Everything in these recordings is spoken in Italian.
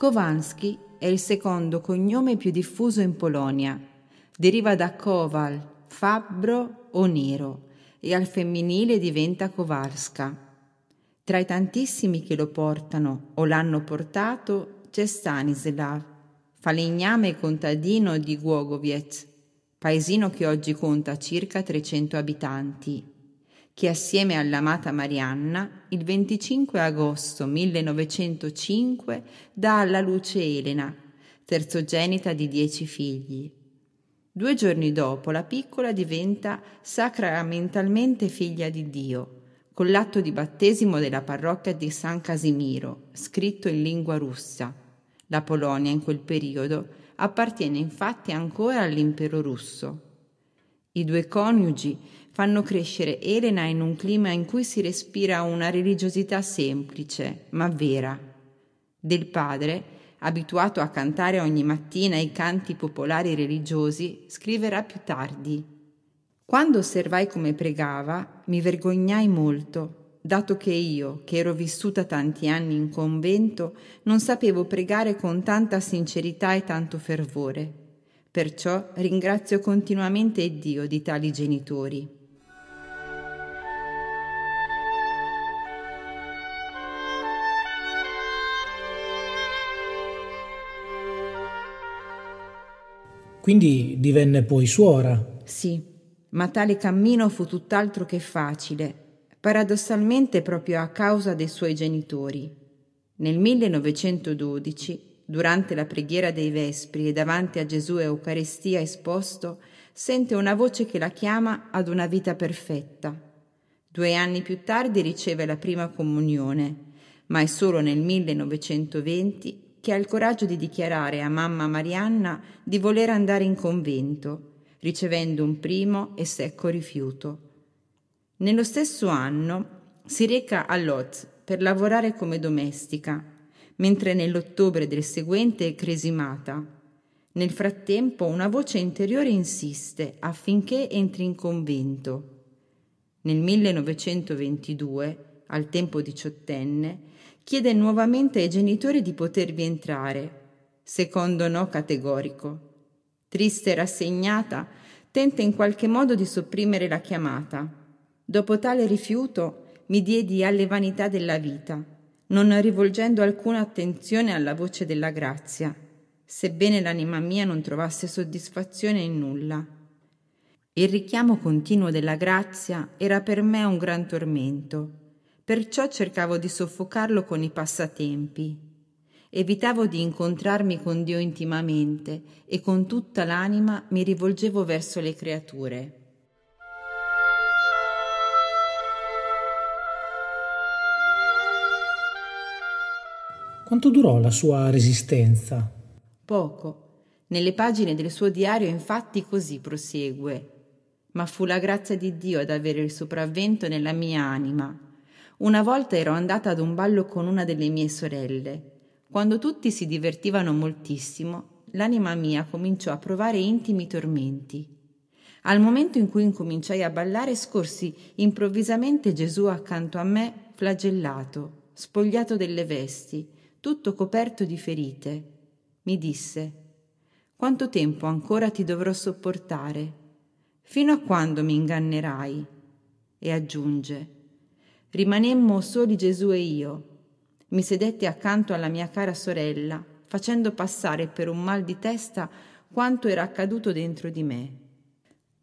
Kowalski è il secondo cognome più diffuso in Polonia. Deriva da Kowal, fabbro o nero e al femminile diventa Kowalska. Tra i tantissimi che lo portano o l'hanno portato c'è Stanislav, falegname contadino di Głogowiec, paesino che oggi conta circa 300 abitanti che assieme all'amata Marianna, il 25 agosto 1905, dà alla luce Elena, terzogenita di dieci figli. Due giorni dopo la piccola diventa sacramentalmente figlia di Dio, con l'atto di battesimo della parrocchia di San Casimiro, scritto in lingua russa. La Polonia in quel periodo appartiene infatti ancora all'impero russo. I due coniugi fanno crescere Elena in un clima in cui si respira una religiosità semplice, ma vera. Del padre, abituato a cantare ogni mattina i canti popolari religiosi, scriverà più tardi. Quando osservai come pregava, mi vergognai molto, dato che io, che ero vissuta tanti anni in convento, non sapevo pregare con tanta sincerità e tanto fervore. Perciò ringrazio continuamente Dio di tali genitori. Quindi divenne poi suora. Sì, ma tale cammino fu tutt'altro che facile, paradossalmente proprio a causa dei suoi genitori. Nel 1912 durante la preghiera dei Vespri e davanti a Gesù e Eucaristia esposto, sente una voce che la chiama ad una vita perfetta. Due anni più tardi riceve la prima comunione, ma è solo nel 1920 che ha il coraggio di dichiarare a mamma Marianna di voler andare in convento, ricevendo un primo e secco rifiuto. Nello stesso anno si reca a Lodz per lavorare come domestica mentre nell'ottobre del seguente è cresimata. Nel frattempo una voce interiore insiste affinché entri in convento. Nel 1922, al tempo diciottenne, chiede nuovamente ai genitori di potervi entrare, secondo no categorico. Triste e rassegnata, tenta in qualche modo di sopprimere la chiamata. Dopo tale rifiuto mi diedi alle vanità della vita non rivolgendo alcuna attenzione alla voce della grazia, sebbene l'anima mia non trovasse soddisfazione in nulla. Il richiamo continuo della grazia era per me un gran tormento, perciò cercavo di soffocarlo con i passatempi. Evitavo di incontrarmi con Dio intimamente e con tutta l'anima mi rivolgevo verso le creature. Quanto durò la sua resistenza? Poco. Nelle pagine del suo diario infatti così prosegue. Ma fu la grazia di Dio ad avere il sopravvento nella mia anima. Una volta ero andata ad un ballo con una delle mie sorelle. Quando tutti si divertivano moltissimo, l'anima mia cominciò a provare intimi tormenti. Al momento in cui incominciai a ballare scorsi improvvisamente Gesù accanto a me, flagellato, spogliato delle vesti, tutto coperto di ferite, mi disse, quanto tempo ancora ti dovrò sopportare? Fino a quando mi ingannerai? E aggiunge, rimanemmo soli Gesù e io. Mi sedetti accanto alla mia cara sorella, facendo passare per un mal di testa quanto era accaduto dentro di me.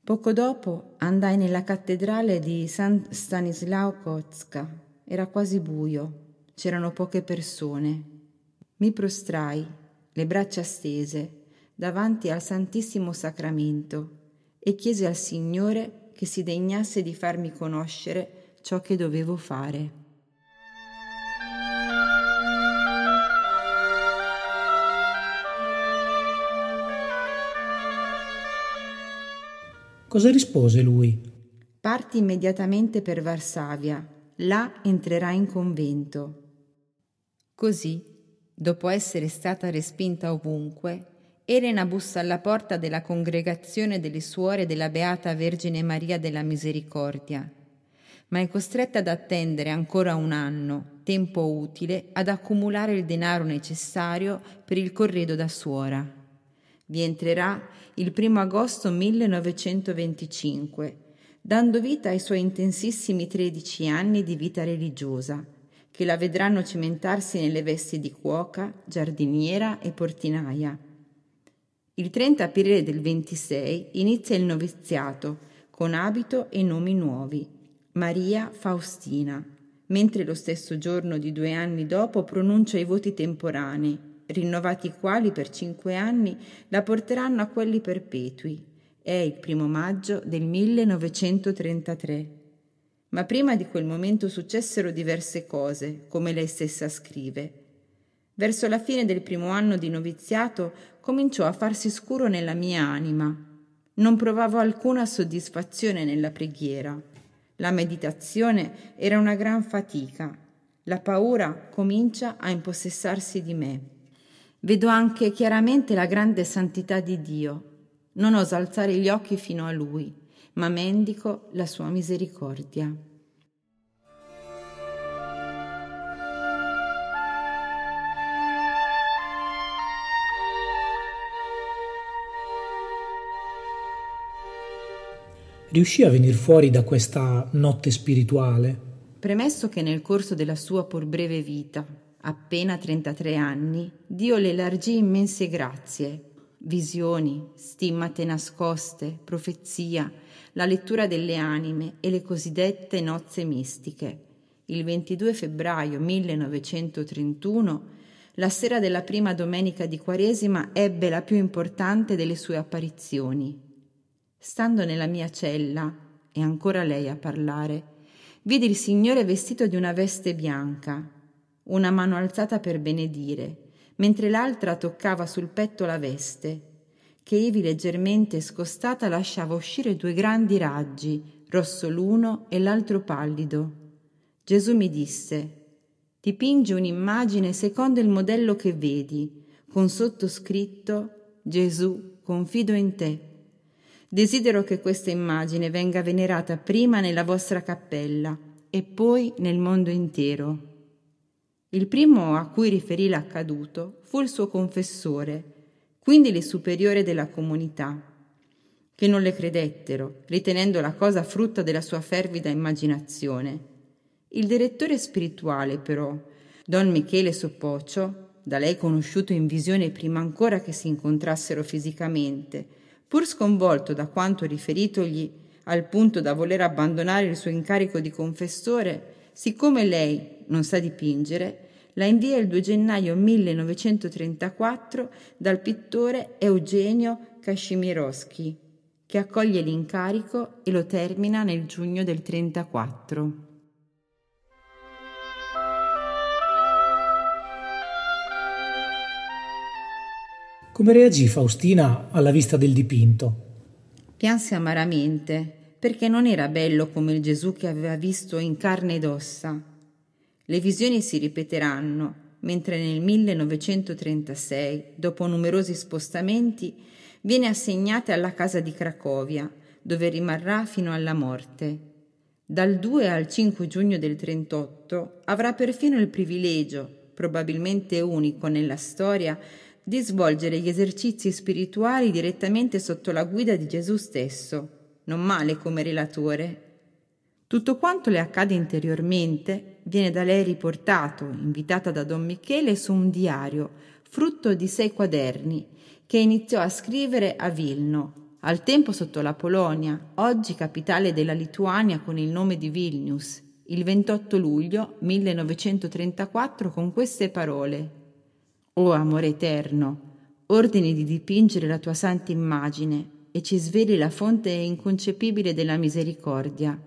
Poco dopo andai nella cattedrale di San Stanislao Kotska. Era quasi buio, c'erano poche persone. Mi prostrai, le braccia stese, davanti al Santissimo Sacramento e chiesi al Signore che si degnasse di farmi conoscere ciò che dovevo fare. Cosa rispose lui? Parti immediatamente per Varsavia, là entrerai in convento. Così, dopo essere stata respinta ovunque, Elena bussa alla porta della congregazione delle suore della Beata Vergine Maria della Misericordia, ma è costretta ad attendere ancora un anno, tempo utile, ad accumulare il denaro necessario per il corredo da suora. Vi entrerà il 1 agosto 1925, dando vita ai suoi intensissimi 13 anni di vita religiosa che la vedranno cimentarsi nelle vesti di cuoca, giardiniera e portinaia. Il 30 aprile del 26 inizia il noviziato con abito e nomi nuovi. Maria Faustina, mentre lo stesso giorno di due anni dopo pronuncia i voti temporanei, rinnovati i quali per cinque anni la porteranno a quelli perpetui. È il primo maggio del 1933. Ma prima di quel momento successero diverse cose, come lei stessa scrive. Verso la fine del primo anno di noviziato cominciò a farsi scuro nella mia anima. Non provavo alcuna soddisfazione nella preghiera. La meditazione era una gran fatica. La paura comincia a impossessarsi di me. Vedo anche chiaramente la grande santità di Dio. Non osa alzare gli occhi fino a Lui ma mendico la sua misericordia. Riuscì a venir fuori da questa notte spirituale? Premesso che nel corso della sua pur breve vita, appena 33 anni, Dio le elargì immense grazie visioni, stimmate nascoste, profezia, la lettura delle anime e le cosiddette nozze mistiche. Il 22 febbraio 1931, la sera della prima domenica di Quaresima, ebbe la più importante delle sue apparizioni. Stando nella mia cella, e ancora lei a parlare, vidi il Signore vestito di una veste bianca, una mano alzata per benedire, mentre l'altra toccava sul petto la veste, che Evi leggermente scostata lasciava uscire due grandi raggi, rosso l'uno e l'altro pallido. Gesù mi disse, dipingi un'immagine secondo il modello che vedi, con sottoscritto Gesù, confido in te. Desidero che questa immagine venga venerata prima nella vostra cappella e poi nel mondo intero. Il primo a cui riferì l'accaduto fu il suo confessore, quindi il superiore della comunità, che non le credettero, ritenendo la cosa frutta della sua fervida immaginazione. Il direttore spirituale, però, don Michele Soppoccio, da lei conosciuto in visione prima ancora che si incontrassero fisicamente, pur sconvolto da quanto riferitogli al punto da voler abbandonare il suo incarico di confessore, siccome lei, non sa dipingere, la invia il 2 gennaio 1934 dal pittore Eugenio Kashimirovsky, che accoglie l'incarico e lo termina nel giugno del 1934. Come reagì Faustina alla vista del dipinto? Pianse amaramente perché non era bello come il Gesù che aveva visto in carne ed ossa le visioni si ripeteranno, mentre nel 1936, dopo numerosi spostamenti, viene assegnata alla casa di Cracovia, dove rimarrà fino alla morte. Dal 2 al 5 giugno del 1938 avrà perfino il privilegio, probabilmente unico nella storia, di svolgere gli esercizi spirituali direttamente sotto la guida di Gesù stesso, non male come relatore, tutto quanto le accade interiormente viene da lei riportato, invitata da Don Michele, su un diario, frutto di sei quaderni, che iniziò a scrivere a Vilno, al tempo sotto la Polonia, oggi capitale della Lituania con il nome di Vilnius, il 28 luglio 1934 con queste parole. O amore eterno, ordini di dipingere la tua santa immagine e ci sveli la fonte inconcepibile della misericordia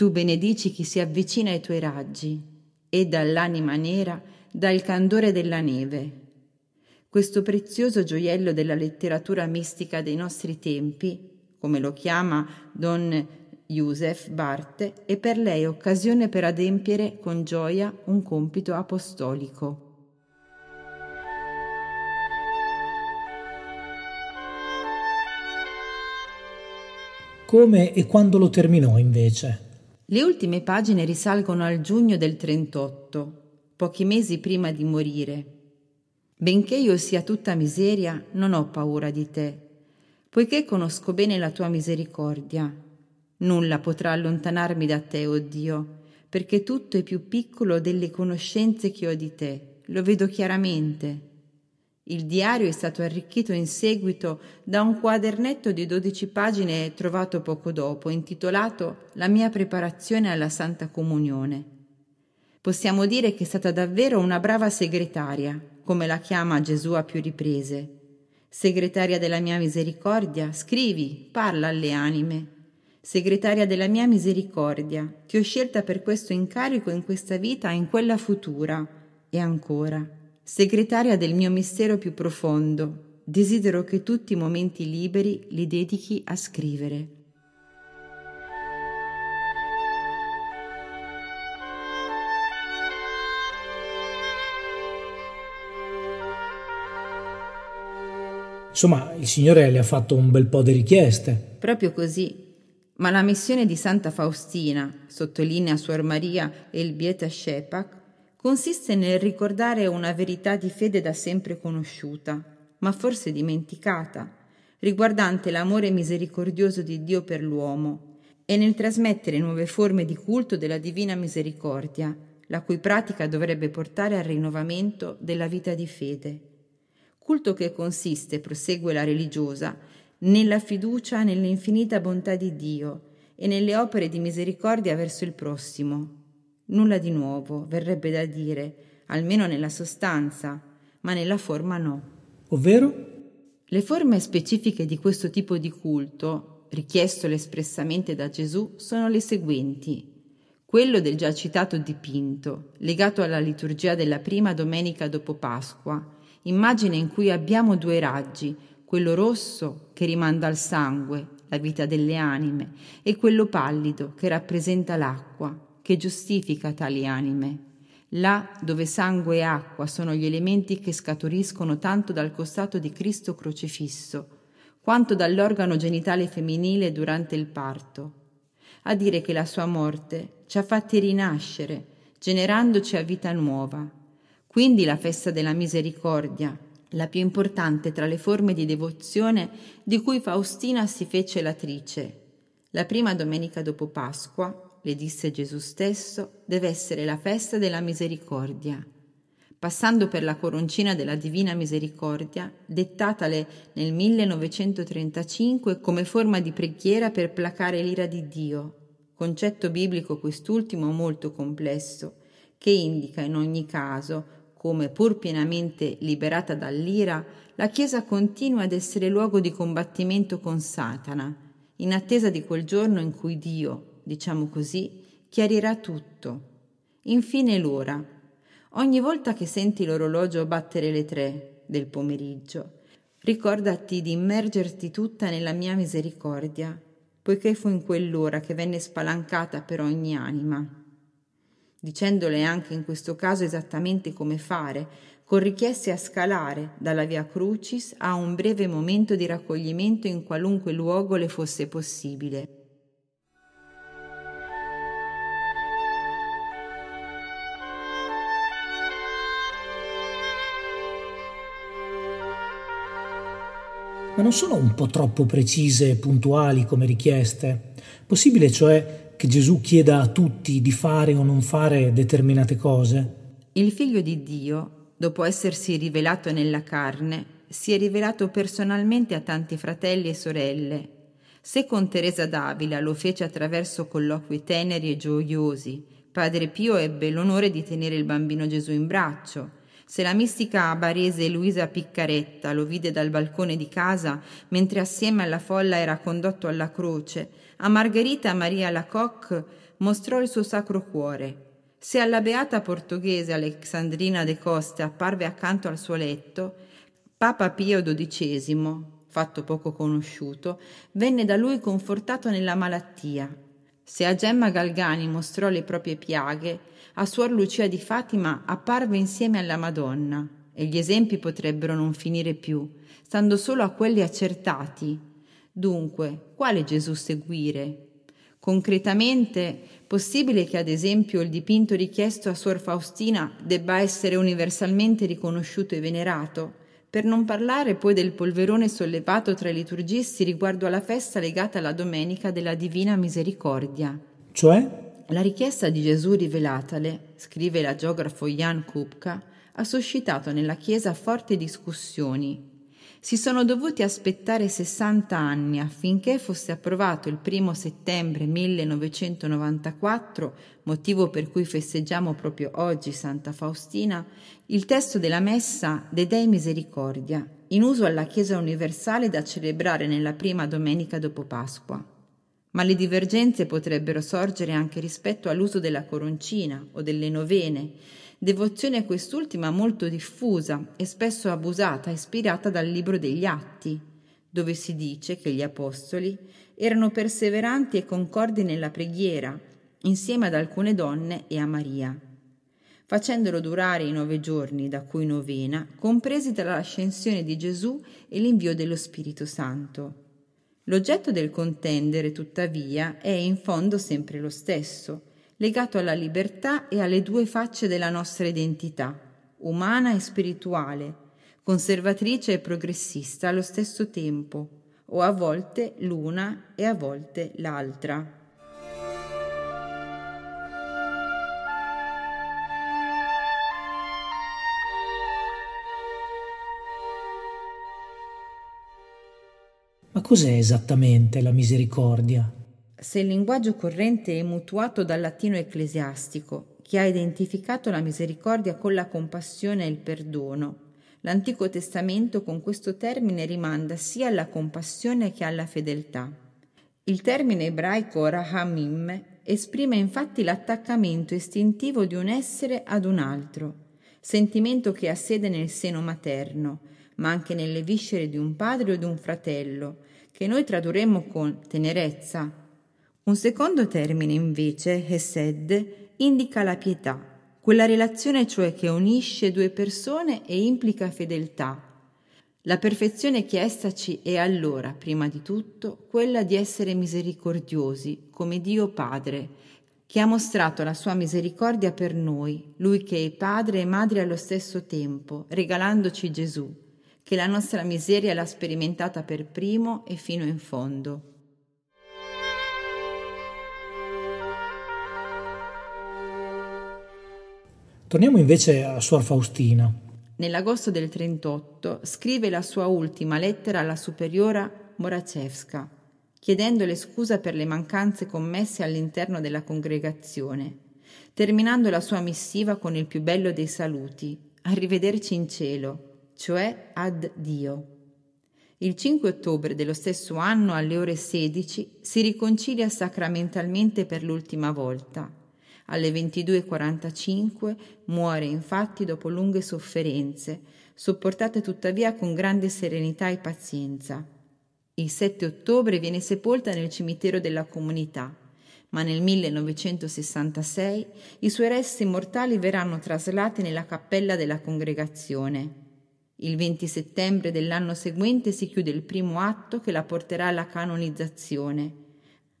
tu benedici chi si avvicina ai tuoi raggi e dall'anima nera dal candore della neve. Questo prezioso gioiello della letteratura mistica dei nostri tempi, come lo chiama Don Joseph Barth, è per lei occasione per adempiere con gioia un compito apostolico. Come e quando lo terminò invece? Le ultime pagine risalgono al giugno del 38, pochi mesi prima di morire. Benché io sia tutta miseria, non ho paura di te, poiché conosco bene la tua misericordia. Nulla potrà allontanarmi da te, o oh Dio, perché tutto è più piccolo delle conoscenze che ho di te. Lo vedo chiaramente. Il diario è stato arricchito in seguito da un quadernetto di 12 pagine trovato poco dopo, intitolato La mia preparazione alla Santa Comunione. Possiamo dire che è stata davvero una brava segretaria, come la chiama Gesù a più riprese. Segretaria della mia misericordia, scrivi, parla alle anime. Segretaria della mia misericordia, ti ho scelta per questo incarico in questa vita e in quella futura, e ancora segretaria del mio mistero più profondo, desidero che tutti i momenti liberi li dedichi a scrivere. Insomma, il Signore le ha fatto un bel po' di richieste. Proprio così. Ma la missione di Santa Faustina, sottolinea Suor Maria e il Bieta Shepak, consiste nel ricordare una verità di fede da sempre conosciuta, ma forse dimenticata, riguardante l'amore misericordioso di Dio per l'uomo, e nel trasmettere nuove forme di culto della divina misericordia, la cui pratica dovrebbe portare al rinnovamento della vita di fede. Culto che consiste, prosegue la religiosa, nella fiducia nell'infinita bontà di Dio e nelle opere di misericordia verso il prossimo, Nulla di nuovo, verrebbe da dire, almeno nella sostanza, ma nella forma no. Ovvero? Le forme specifiche di questo tipo di culto, richiestole espressamente da Gesù, sono le seguenti. Quello del già citato dipinto, legato alla liturgia della prima domenica dopo Pasqua, immagine in cui abbiamo due raggi, quello rosso che rimanda al sangue, la vita delle anime, e quello pallido che rappresenta l'acqua, che giustifica tali anime. Là dove sangue e acqua sono gli elementi che scaturiscono tanto dal costato di Cristo crocifisso, quanto dall'organo genitale femminile durante il parto. A dire che la sua morte ci ha fatti rinascere, generandoci a vita nuova. Quindi la festa della misericordia, la più importante tra le forme di devozione di cui Faustina si fece latrice, la prima domenica dopo Pasqua le disse Gesù stesso, deve essere la festa della misericordia. Passando per la coroncina della Divina Misericordia, dettatale nel 1935 come forma di preghiera per placare l'ira di Dio, concetto biblico quest'ultimo molto complesso, che indica in ogni caso come pur pienamente liberata dall'ira, la Chiesa continua ad essere luogo di combattimento con Satana, in attesa di quel giorno in cui Dio, diciamo così, chiarirà tutto. Infine l'ora. Ogni volta che senti l'orologio battere le tre del pomeriggio, ricordati di immergerti tutta nella mia misericordia, poiché fu in quell'ora che venne spalancata per ogni anima dicendole anche in questo caso esattamente come fare, con richieste a scalare dalla via Crucis a un breve momento di raccoglimento in qualunque luogo le fosse possibile. ma non sono un po' troppo precise e puntuali come richieste. Possibile cioè che Gesù chieda a tutti di fare o non fare determinate cose? Il figlio di Dio, dopo essersi rivelato nella carne, si è rivelato personalmente a tanti fratelli e sorelle. Se con Teresa d'Avila lo fece attraverso colloqui teneri e gioiosi, Padre Pio ebbe l'onore di tenere il bambino Gesù in braccio, se la mistica barese Luisa Piccaretta lo vide dal balcone di casa, mentre assieme alla folla era condotto alla croce, a Margherita Maria Lacocque mostrò il suo sacro cuore. Se alla beata portoghese Alexandrina de Costa apparve accanto al suo letto, Papa Pio XII, fatto poco conosciuto, venne da lui confortato nella malattia se a Gemma Galgani mostrò le proprie piaghe, a Suor Lucia di Fatima apparve insieme alla Madonna, e gli esempi potrebbero non finire più, stando solo a quelli accertati. Dunque, quale Gesù seguire? Concretamente, possibile che ad esempio il dipinto richiesto a Suor Faustina debba essere universalmente riconosciuto e venerato? Per non parlare poi del polverone sollevato tra i liturgisti riguardo alla festa legata alla domenica della Divina Misericordia. Cioè? La richiesta di Gesù rivelatale, scrive la geografo Jan Kupka, ha suscitato nella Chiesa forti discussioni, si sono dovuti aspettare 60 anni affinché fosse approvato il 1 settembre 1994, motivo per cui festeggiamo proprio oggi Santa Faustina, il testo della messa De Dei Misericordia, in uso alla Chiesa universale da celebrare nella prima domenica dopo Pasqua. Ma le divergenze potrebbero sorgere anche rispetto all'uso della coroncina o delle novene, devozione a quest'ultima molto diffusa e spesso abusata, ispirata dal libro degli Atti, dove si dice che gli apostoli erano perseveranti e concordi nella preghiera, insieme ad alcune donne e a Maria, facendolo durare i nove giorni da cui novena, compresi tra l'ascensione di Gesù e l'invio dello Spirito Santo. L'oggetto del contendere, tuttavia, è in fondo sempre lo stesso, legato alla libertà e alle due facce della nostra identità, umana e spirituale, conservatrice e progressista allo stesso tempo, o a volte l'una e a volte l'altra. Ma cos'è esattamente la misericordia? se il linguaggio corrente è mutuato dal latino ecclesiastico, che ha identificato la misericordia con la compassione e il perdono, l'Antico Testamento con questo termine rimanda sia alla compassione che alla fedeltà. Il termine ebraico rahamim esprime infatti l'attaccamento istintivo di un essere ad un altro, sentimento che ha sede nel seno materno, ma anche nelle viscere di un padre o di un fratello, che noi tradurremmo con tenerezza, un secondo termine, invece, Hesed, indica la pietà, quella relazione cioè che unisce due persone e implica fedeltà. La perfezione chiestaci è allora, prima di tutto, quella di essere misericordiosi, come Dio Padre, che ha mostrato la sua misericordia per noi, Lui che è Padre e Madre allo stesso tempo, regalandoci Gesù, che la nostra miseria l'ha sperimentata per primo e fino in fondo. Torniamo invece a Suor Faustina. Nell'agosto del 38 scrive la sua ultima lettera alla superiora Moracevska, chiedendole scusa per le mancanze commesse all'interno della congregazione, terminando la sua missiva con il più bello dei saluti, arrivederci in cielo, cioè ad Dio. Il 5 ottobre dello stesso anno alle ore 16 si riconcilia sacramentalmente per l'ultima volta alle 22.45 muore infatti dopo lunghe sofferenze, sopportate tuttavia con grande serenità e pazienza. Il 7 ottobre viene sepolta nel cimitero della comunità, ma nel 1966 i suoi resti mortali verranno traslati nella cappella della congregazione. Il 20 settembre dell'anno seguente si chiude il primo atto che la porterà alla canonizzazione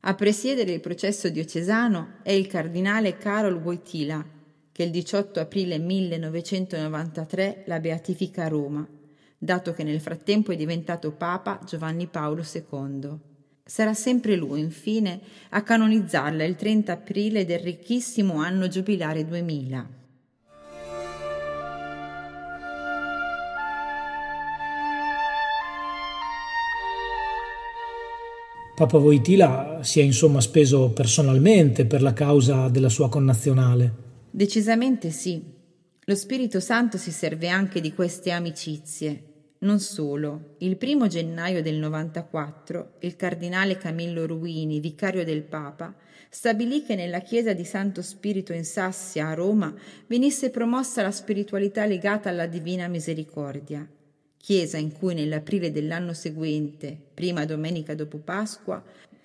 a presiedere il processo diocesano è il cardinale Karol Wojtyla, che il 18 aprile 1993 la beatifica a Roma, dato che nel frattempo è diventato Papa Giovanni Paolo II. Sarà sempre lui, infine, a canonizzarla il 30 aprile del ricchissimo anno giubilare 2000. Papa Voitila si è insomma speso personalmente per la causa della sua connazionale. Decisamente sì. Lo Spirito Santo si serve anche di queste amicizie. Non solo, il primo gennaio del 94 il cardinale Camillo Ruini, vicario del Papa, stabilì che nella chiesa di Santo Spirito in Sassia a Roma venisse promossa la spiritualità legata alla Divina Misericordia chiesa in cui nell'aprile dell'anno seguente, prima domenica dopo Pasqua,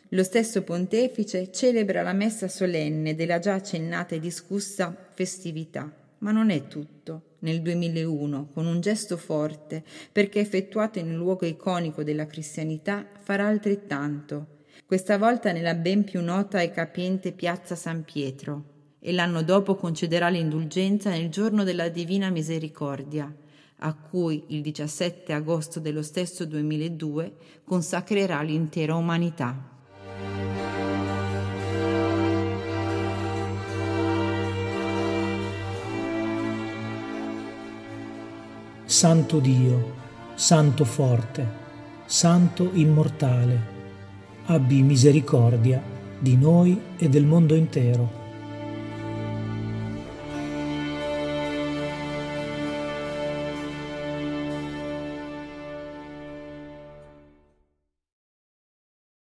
lo stesso pontefice celebra la messa solenne della già accennata e discussa festività. Ma non è tutto. Nel 2001, con un gesto forte, perché effettuato in un luogo iconico della cristianità, farà altrettanto, questa volta nella ben più nota e capiente piazza San Pietro, e l'anno dopo concederà l'indulgenza nel giorno della Divina Misericordia a cui il 17 agosto dello stesso 2002 consacrerà l'intera umanità. Santo Dio, Santo forte, Santo immortale, abbi misericordia di noi e del mondo intero.